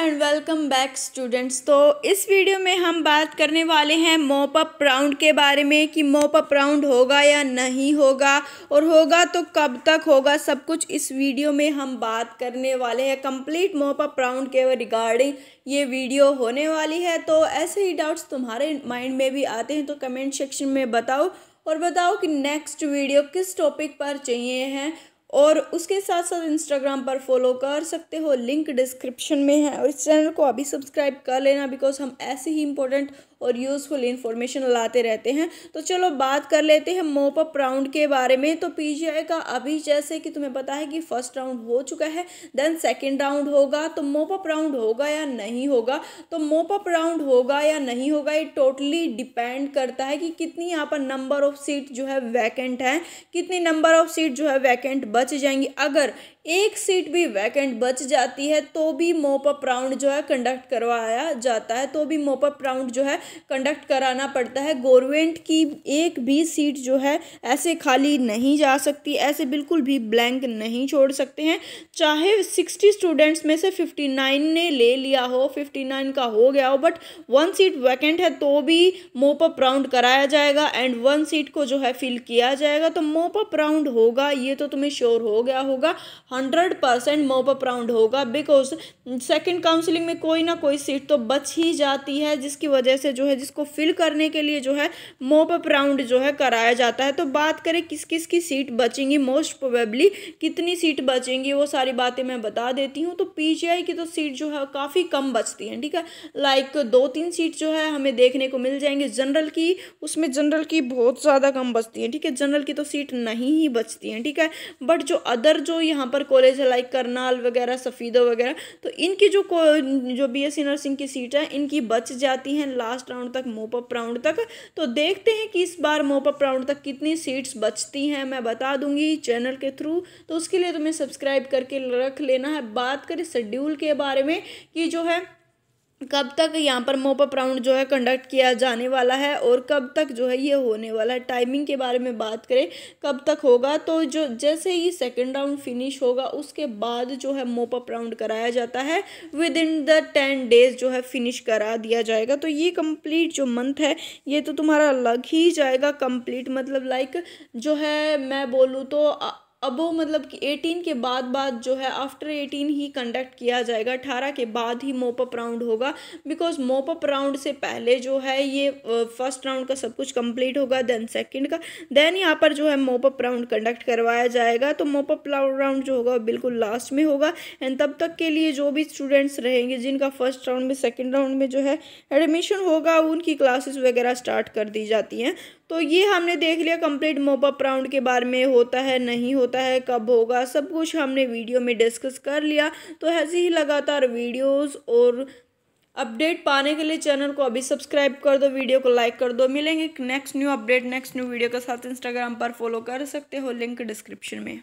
and welcome back students तो इस video में हम बात करने वाले हैं मोपअप राउंड के बारे में कि मोपअप राउंड होगा या नहीं होगा और होगा तो कब तक होगा सब कुछ इस वीडियो में हम बात करने वाले हैं कंप्लीट मोपअप राउंड के रिगार्डिंग ये वीडियो होने वाली है तो ऐसे ही डाउट्स तुम्हारे माइंड में भी आते हैं तो कमेंट सेक्शन में बताओ और बताओ कि नेक्स्ट वीडियो किस टॉपिक पर चाहिए हैं और उसके साथ साथ इंस्टाग्राम पर फॉलो कर सकते हो लिंक डिस्क्रिप्शन में है और इस चैनल को अभी सब्सक्राइब कर लेना बिकॉज हम ऐसे ही इंपॉर्टेंट और यूज़फुल इन्फॉर्मेशन लाते रहते हैं तो चलो बात कर लेते हैं मोपअप राउंड के बारे में तो पी का अभी जैसे कि तुम्हें पता है कि फर्स्ट राउंड हो चुका है देन सेकेंड राउंड होगा तो मोपअप राउंड होगा या नहीं होगा तो मोपअप राउंड होगा या नहीं होगा ये टोटली डिपेंड करता है कि कितनी यहाँ पर नंबर ऑफ सीट जो है वैकेंट है कितनी नंबर ऑफ सीट जो है वैकेंट बच जाएंगी अगर एक सीट भी वैकेंट बच जाती है तो भी मोपअप राउंड जो है कंडक्ट करवाया जाता है तो भी मोपअप राउंड जो है कंडक्ट कराना पड़ता है गवर्नमेंट की एक भी सीट जो है ऐसे खाली नहीं जा सकती ऐसे बिल्कुल भी ब्लैंक नहीं छोड़ सकते हैं चाहे सिक्सटी स्टूडेंट्स में से फिफ्टी नाइन ने ले लिया हो फिफ्टी नाइन का हो गया हो बट वन सीट वैकेंट है तो भी मोपअप राउंड कराया जाएगा एंड वन सीट को जो है फिल किया जाएगा तो मोपअप राउंड होगा ये तो तुम्हें श्योर हो गया होगा hundred percent mop up round होगा बिकॉज सेकेंड काउंसिलिंग में कोई ना कोई सीट तो बच ही जाती है जिसकी वजह से जो है जिसको फिल करने के लिए जो है मोप अप राउंड जो है कराया जाता है तो बात करें किस किस की सीट बचेंगी मोस्ट प्रोबेबली कितनी सीट बचेंगी वो सारी बातें मैं बता देती हूँ तो आई की तो सीट जो है काफ़ी कम बचती हैं ठीक है लाइक दो तीन सीट जो है हमें देखने को मिल जाएंगे जनरल की उसमें जनरल की बहुत ज़्यादा कम बचती हैं ठीक है जनरल की तो सीट नहीं ही बचती हैं ठीक है बट जो अदर जो यहाँ पर कॉलेज है लाइक करनाल वगैरह सफ़ीदो वगैरह तो इनकी जो जो बीएससी नर्सिंग की सीट है इनकी बच जाती हैं लास्ट राउंड तक मोपअप राउंड तक तो देखते हैं कि इस बार मोपअप राउंड तक कितनी सीट्स बचती हैं मैं बता दूंगी चैनल के थ्रू तो उसके लिए तुम्हें सब्सक्राइब करके रख लेना है बात करें शेड्यूल के बारे में कि जो है कब तक यहाँ पर मोपअप राउंड जो है कंडक्ट किया जाने वाला है और कब तक जो है ये होने वाला है टाइमिंग के बारे में बात करें कब तक होगा तो जो जैसे ही सेकंड राउंड फिनिश होगा उसके बाद जो है मोपअप राउंड कराया जाता है within the ten days जो है फिनिश करा दिया जाएगा तो ये कंप्लीट जो मंथ है ये तो तुम्हारा लग ही जाएगा कम्प्लीट मतलब लाइक जो है मैं बोलूँ तो अबो मतलब कि एटीन के बाद बाद जो है आफ्टर एटीन ही कंडक्ट किया जाएगा अठारह के बाद ही मोपअप राउंड होगा बिकॉज मोपअप राउंड से पहले जो है ये फर्स्ट राउंड का सब कुछ कंप्लीट होगा देन सेकंड का देन यहाँ पर जो है मोपअप राउंड कंडक्ट करवाया जाएगा तो मोपअप राउंड जो होगा बिल्कुल लास्ट में होगा एंड तब तक के लिए जो भी स्टूडेंट्स रहेंगे जिनका फर्स्ट राउंड में सेकेंड राउंड में जो है एडमिशन होगा उनकी क्लासेस वगैरह स्टार्ट कर दी जाती हैं तो ये हमने देख लिया कंप्लीट मोपअप राउंड के बारे में होता है नहीं होता है कब होगा सब कुछ हमने वीडियो में डिस्कस कर लिया तो ऐसे ही लगातार वीडियोस और अपडेट पाने के लिए चैनल को अभी सब्सक्राइब कर दो वीडियो को लाइक कर दो मिलेंगे next new update next new video के साथ इंस्टाग्राम पर फॉलो कर सकते हो लिंक डिस्क्रिप्शन में